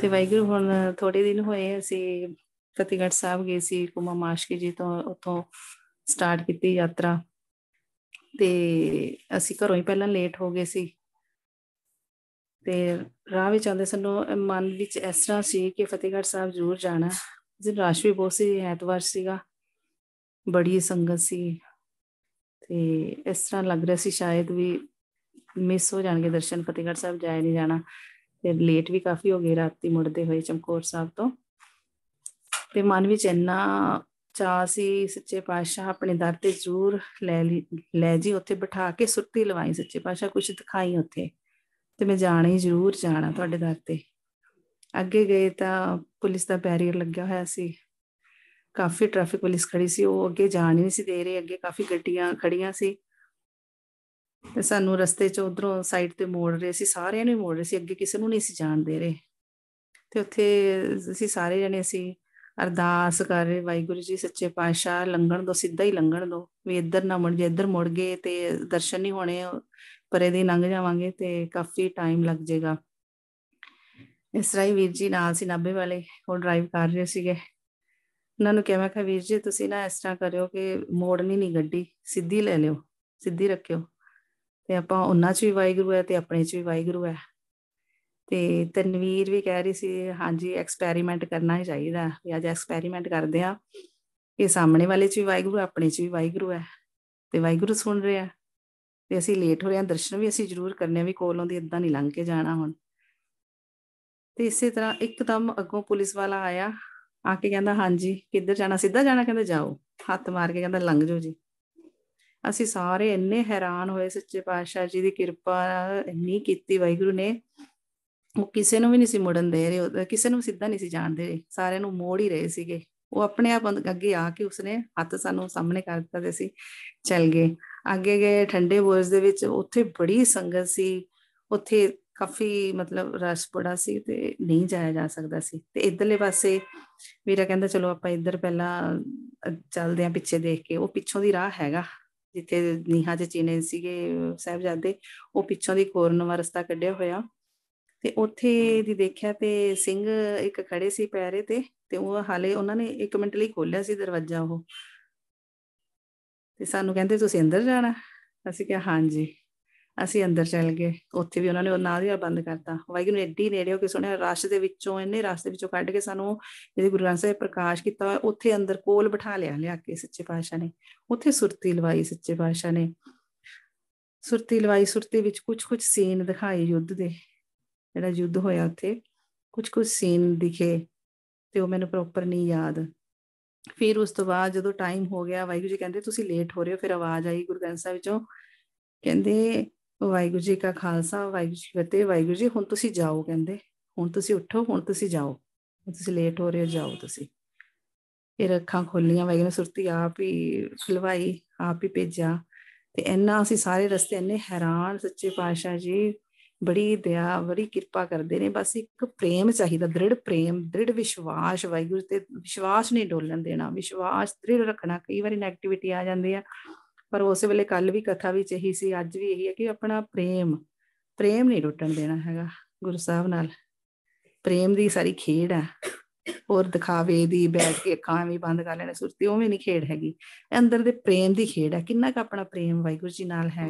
ਤੇ ਵਾਹਿਗੁਰੂ ਹੁਣ ਥੋੜੇ ਦਿਨ ਹੋਏ ਅਸੀਂ ਫਤਿਹਗੜ੍ਹ ਸਾਹਿਬ ਗਏ ਸੀ ਕੁਮਾ ਮਾਸ਼ਕੀ ਜੀ ਤੋਂ ਉਤੋਂ ਸਟਾਰਟ ਕੀਤੀ ਯਾਤਰਾ ਤੇ ਅਸੀਂ ਘਰੋਂ ਹੀ ਪਹਿਲਾਂ ਲੇਟ ਹੋ ਗਏ ਸੀ ਤੇ ਰਾਹ ਵਿੱਚ ਆਉਂਦੇ ਸਾਨੂੰ ਮਨ ਵਿੱਚ ਇਸ ਤਰ੍ਹਾਂ ਸੀ ਕਿ ਫਤਿਹਗੜ੍ਹ ਸਾਹਿਬ ਜ਼ਰੂਰ ਜਾਣਾ ਜਿਸ ਰਾਸ਼ਵੀ ਵੀ ਸੀ ਐਤਵਾਰ ਸੀਗਾ ਬੜੀ ਸੰਗਤ ਸੀ ਤੇ ਇਸ ਤਰ੍ਹਾਂ ਲੱਗ ਰਿਹਾ ਸੀ ਸ਼ਾਇਦ ਵੀ ਮਿਸ ਹੋ ਜਾਣਗੇ ਦਰਸ਼ਨ ਫਤਿਹਗੜ੍ਹ ਸਾਹਿਬ ਜਾਇਆ ਨਹੀਂ ਜਾਣਾ ਫਿਰ ਲੇਟ ਵੀ ਕਾਫੀ ਹੋ ਗਏ ਰਾਤੀ ਮੁੜਦੇ ਹੋਏ ਚਮਕੌਰ ਸਾਹਿਬ ਤੋਂ ਤੇ ਮਨ ਵਿੱਚ ਇੰਨਾ ਚਾਹ ਸੀ ਸੱਚੇ ਪਾਤਸ਼ਾਹ ਆਪਣੇ ਦਰ ਤੇ ਜ਼ਰੂਰ ਲੈ ਲੈ ਜੀ ਉੱਥੇ ਬਿਠਾ ਕੇ ਸੁਰਤੀ ਲਵਾਈ ਸੱਚੇ ਪਾਤਸ਼ਾਹ ਕੁਝ ਦਿਖਾਈ ਉੱਥੇ ਤੇ ਮੈਂ ਜਾਣਾ ਹੀ ਜ਼ਰੂਰ ਜਾਣਾ ਤੁਹਾਡੇ ਦਰ ਤੇ ਅੱਗੇ ਗਏ ਤਾਂ ਪੁਲਿਸ ਦਾ ਬੈਰੀਅਰ ਲੱਗਿਆ ਹੋਇਆ ਸੀ ਕਾਫੀ ਟ੍ਰੈਫਿਕ ਪੁਲਿਸ ਖੜੀ ਸੀ ਉਹ ਅੱਗੇ ਜਾਣ ਨਹੀਂ ਸੀ ਦੇ ਰਹੇ ਅੱਗੇ ਕਾਫੀ ਗੱਡੀਆਂ ਖੜੀਆਂ ਸੀ ਤੇ ਸਾਨੂੰ ਰਸਤੇ 'ਚ ਉਧਰੋਂ ਸਾਈਡ ਤੇ ਮੋੜ ਰਹੇ ਸੀ ਸਾਰਿਆਂ ਨੂੰ ਮੋੜ ਰਹੇ ਸੀ ਅੱਗੇ ਕਿਸੇ ਨੂੰ ਨਹੀਂ ਸੀ ਜਾਣ ਦੇ ਰਹੇ ਤੇ ਉੱਥੇ ਅਸੀਂ ਸਾਰੇ ਜਣੇ ਅਸੀਂ ਅਰਦਾਸ ਕਰ ਰਹੇ ਵਾਹਿਗੁਰੂ ਜੀ ਸੱਚੇ ਪਾਤਸ਼ਾਹ ਲੰਘਣ ਦੋ ਸਿੱਧਾ ਹੀ ਲੰਘਣ ਦੋ ਵੀ ਇੱਧਰ ਨਾ ਮੁੜ ਜੇ ਇੱਧਰ ਮੁੜ ਗਏ ਤੇ ਦਰਸ਼ਨ ਨਹੀਂ ਹੋਣੇ ਪਰੇ ਦੀ ਲੰਘ ਜਾਵਾਂਗੇ ਤੇ ਕਾਫੀ ਟਾਈਮ ਲੱਗ ਜਾਏਗਾ ਇਸ ਰਾਈ ਵੀਰ ਜੀ ਨਾਲ ਸੀ ਨਾਬੇ ਵਾਲੇ ਉਹ ਡਰਾਈਵ ਕਰ ਰਹੇ ਸੀਗੇ ਉਹਨਾਂ ਨੂੰ ਕਿਹਾ ਮੈਂ ਕਿ ਵੀਰ ਜੀ ਤੁਸੀਂ ਨਾ ਇਸ ਤਰ੍ਹਾਂ ਕਰਿਓ ਕਿ ਮੋੜਨੀ ਨਹੀਂ ਗੱਡੀ ਸਿੱਧੀ ਲੈ ਲਿਓ ਸਿੱਧੀ ਰੱਖਿਓ ਤੇ ਆਪਾਂ ਉਹਨਾਂ 'ਚ ਵੀ ਵਾਹਿਗੁਰੂ ਹੈ ਤੇ ਆਪਣੇ 'ਚ ਵੀ ਵਾਹਿਗੁਰੂ ਹੈ ਤੇ ਤਨਵੀਰ ਵੀ ਕਹਿ ਰਹੀ ਸੀ ਹਾਂਜੀ ਐਕਸਪੈਰੀਮੈਂਟ ਕਰਨਾ ਹੀ ਚਾਹੀਦਾ ਵੀ ਅੱਜ ਐਕਸਪੈਰੀਮੈਂਟ ਕਰਦੇ ਆ ਇਹ ਸਾਹਮਣੇ ਵਾਲੇ 'ਚ ਵੀ ਵਾਹਿਗੁਰੂ ਆਪਣੇ 'ਚ ਵੀ ਵਾਹਿਗੁਰੂ ਹੈ ਤੇ ਵਾਹਿਗੁਰੂ ਸੁਣ ਰਿਹਾ ਤੇ ਅਸੀਂ ਲੇਟ ਹੋ ਰਹੇ ਹਾਂ ਦਰਸ਼ਨ ਵੀ ਅਸੀਂ ਜ਼ਰੂਰ ਕਰਨੇ ਵੀ ਕੋਲੋਂ ਦੀ ਇਦਾਂ ਨਹੀਂ ਲੰਘ ਕੇ ਜਾਣਾ ਹੁਣ ਤੇ ਇਸੇ ਤਰ੍ਹਾਂ ਇੱਕਦਮ ਅੱਗੋਂ ਪੁਲਿਸ ਵਾਲਾ ਆਇਆ ਆ ਕੇ ਕਹਿੰਦਾ ਹਾਂਜੀ ਕਿੱਧਰ ਜਾਣਾ ਸਿੱਧਾ ਜਾਣਾ ਕਹਿੰਦਾ ਜਾਓ ਹੱਥ ਮਾਰ ਕੇ ਕਹਿੰਦਾ ਲੰਘ ਜਾਓ ਜੀ ਅਸੀਂ ਸਾਰੇ ਇੰਨੇ ਹੈਰਾਨ ਹੋਏ ਸੱਚੇ ਪਾਤਸ਼ਾਹ ਜੀ ਦੀ ਕਿਰਪਾ ਇੰਨੀ ਕੀਤੀ ਵਾਹਿਗੁਰੂ ਨੇ ਉਹ ਕਿਸੇ ਨੂੰ ਵੀ ਨਹੀਂ ਸੀ ਮੋੜਨ ਦੇ ਰਹੇ ਕਿਸੇ ਨੂੰ ਸਿੱਧਾ ਨਹੀਂ ਸੀ ਜਾਣਦੇ ਸਾਰਿਆਂ ਨੂੰ ਮੋੜ ਹੀ ਰਹੇ ਸੀਗੇ ਉਹ ਆਪਣੇ ਆਪ ਅੱਗੇ ਆ ਕੇ ਉਸਨੇ ਹੱਥ ਸਾਨੂੰ ਸਾਹਮਣੇ ਕਰ ਦਿੱਤਾ ਤੇ ਅਸੀਂ ਚੱਲ ਗਏ ਅੱਗੇ ਗਏ ਠੰਡੇ ਬੋਰਸ ਦੇ ਵਿੱਚ ਉੱਥੇ ਬੜੀ ਸੰਗਤ ਸੀ ਉੱਥੇ ਕਾਫੀ ਮਤਲਬ ਰਸ਼ ਬੜਾ ਸੀ ਤੇ ਨਹੀਂ ਜਾਇਆ ਜਾ ਸਕਦਾ ਸੀ ਤੇ ਇਧਰਲੇ ਪਾਸੇ ਵੀਰਾ ਕਹਿੰਦਾ ਚਲੋ ਆਪਾਂ ਇੱਧਰ ਪਹਿਲਾਂ ਚੱਲਦੇ ਆ ਪਿੱਛੇ ਦੇਖ ਕੇ ਉਹ ਪਿੱਛੋਂ ਦੀ ਰਾਹ ਹੈਗਾ ਜਿੱਥੇ ਨੀਹਾਂ ਤੇ ਚੀਨੇ ਸੀਗੇ ਸਹਿਬਜ਼ਾਦੇ ਉਹ ਪਿੱਛੋਂ ਦੀ ਕੋਰਨਵਾ ਰਸਤਾ ਕੱਢਿਆ ਹੋਇਆ ਤੇ ਉੱਥੇ ਦੀ ਦੇਖਿਆ ਤੇ ਸਿੰਘ ਇੱਕ ਖੜੇ ਸੀ ਪੈਰੇ ਤੇ ਤੇ ਉਹ ਹਾਲੇ ਉਹਨਾਂ ਨੇ 1 ਮਿੰਟ ਲਈ ਖੋਲਿਆ ਸੀ ਦਰਵਾਜ਼ਾ ਉਹ ਤੇ ਸਾਨੂੰ ਕਹਿੰਦੇ ਤੁਸੀਂ ਅੰਦਰ ਜਾਣਾ ਅਸੀਂ ਕਿਹਾ ਹਾਂਜੀ ਅਸੀਂ ਅੰਦਰ ਚਲ ਗਏ ਉੱਥੇ ਵੀ ਉਹਨਾਂ ਨੇ ਉਹ ਨਾਲ ਹੀ ਬੰਦ ਕਰਤਾ ਵਾਹਿਗੁਰੂ ਨੇ ਏਡੀ ਨੇੜੇ ਹੋ ਕੇ ਸੁਣਿਆ ਰਸ਼ ਦੇ ਵਿੱਚੋਂ ਇੰਨੇ ਰਸ਼ ਦੇ ਵਿੱਚੋਂ ਕੱਢ ਕੇ ਸਾਨੂੰ ਜਿਹੜੇ ਗੁਰੂ ਗ੍ਰੰਥ ਸਾਹਿਬ ਪ੍ਰਕਾਸ਼ ਕੀਤਾ ਉੱਥੇ ਅੰਦਰ ਕੋਲ ਬਿਠਾ ਲਿਆ ਲਿਆ ਕੇ ਸੱਚੇ ਪਾਤਸ਼ਾਹ ਨੇ ਉੱਥੇ ਸੁਰਤੀ ਲਵਾਈ ਸੱਚੇ ਪਾਤਸ਼ਾਹ ਨੇ ਸੁਰਤੀ ਲਵਾਈ ਸੁਰਤੀ ਵਿੱਚ ਕੁਝ ਕੁਝ ਸੀਨ ਦਿਖਾਏ ਯੁੱਧ ਦੇ ਜਿਹੜਾ ਯੁੱਧ ਹੋਇਆ ਉੱਥੇ ਕੁਝ ਕੁਝ ਸੀਨ ਦਿਖੇ ਤੇ ਉਹ ਮੈਨੂੰ ਪ੍ਰੋਪਰ ਨਹੀਂ ਯਾਦ ਫਿਰ ਉਸ ਤੋਂ ਬਾਅਦ ਜਦੋਂ ਟਾਈਮ ਹੋ ਗਿਆ ਵਾਹਿਗੁਰੂ ਜੀ ਕਹਿੰਦੇ ਤੁਸੀਂ ਲੇਟ ਹੋ ਰਹੇ ਹੋ ਫਿਰ ਆਵਾਜ਼ ਆਈ ਗੁਰਗੰਸਾ ਵਿੱਚੋਂ ਕਹਿੰਦੇ ਵਾਹਿਗੁਰੂ ਜੀ ਕਾ ਖਾਲਸਾ ਵਾਹਿਗੁਰੂ ਜੀ ਫਤਿਹ ਵਾਹਿਗੁਰੂ ਜੀ ਹੁਣ ਤੁਸੀਂ ਜਾਓ ਕਹਿੰਦੇ ਹੁਣ ਤੁਸੀਂ ਉੱਠੋ ਹੁਣ ਤੁਸੀਂ ਜਾਓ ਤੁਸੀਂ ਲੇਟ ਹੋ ਰਹੇ ਹੋ ਜਾਓ ਤੁਸੀਂ ਇਹ ਅੱਖਾਂ ਖੋਲੀਆਂ ਵਾਹਿਗੁਰੂ ਨੇ ਸੁਰਤੀ ਆਪ ਹੀ ਸੁਲਵਾਈ ਆਪ ਹੀ ਭੇਜਿਆ ਤੇ ਇੰਨਾ ਅਸੀਂ ਸਾਰੇ ਰਸਤੇ ਇੰਨੇ ਹੈਰਾਨ ਸੱਚੇ ਪਾਤਸ਼ਾਹ ਜੀ ਬੜੀ ਦਇਆ ਬੜੀ ਕਿਰਪਾ ਕਰਦੇ ਨੇ ਬਸ ਇੱਕ ਪ੍ਰੇਮ ਚਾਹੀਦਾ ਦ੍ਰਿੜ ਪ੍ਰੇਮ ਦ੍ਰਿੜ ਵਿਸ਼ਵਾਸ ਵਾਹਿਗੁਰੂ ਤੇ ਵਿਸ਼ਵਾਸ ਨਹੀਂ ਡੋਲਣ ਦੇਣਾ ਵਿਸ਼ਵਾਸ ਦ੍ਰਿੜ ਰੱਖਣਾ ਕਈ ਵਾਰੀ ਨੈਗੇਟਿਵਿਟੀ ਆ ਜਾਂਦੀ ਆ ਪਰ ਉਸ ਵੇਲੇ ਕੱਲ ਵੀ ਕਥਾ ਵਿੱਚ ਇਹੀ ਸੀ ਅੱਜ ਵੀ ਇਹੀ ਹੈ ਕਿ ਆਪਣਾ ਪ੍ਰੇਮ ਪ੍ਰੇਮ ਨਹੀਂ ਟੁੱਟਣ ਦੇਣਾ ਹੈਗਾ ਗੁਰੂ ਸਾਹਿਬ ਨਾਲ ਪ੍ਰੇਮ ਦੀ ਸਾਰੀ ਖੇਡ ਆ ਹੋਰ ਦਿਖਾਵੇ ਦੀ ਬੈਠ ਕੇ ਅੱਖਾਂ ਵੀ ਬੰਦ ਕਰ ਲੈਣੇ ਸੁਰਤੀ ਉਹ ਵੀ ਨਹੀਂ ਖੇਡ ਹੈਗੀ ਅੰਦਰ ਦੇ ਪ੍ਰੇਮ ਦੀ ਖੇਡ ਹੈ ਕਿੰਨਾ ਕ ਆਪਣਾ ਪ੍ਰੇਮ ਵਾਹਿਗੁਰੂ ਜੀ ਨਾਲ ਹੈ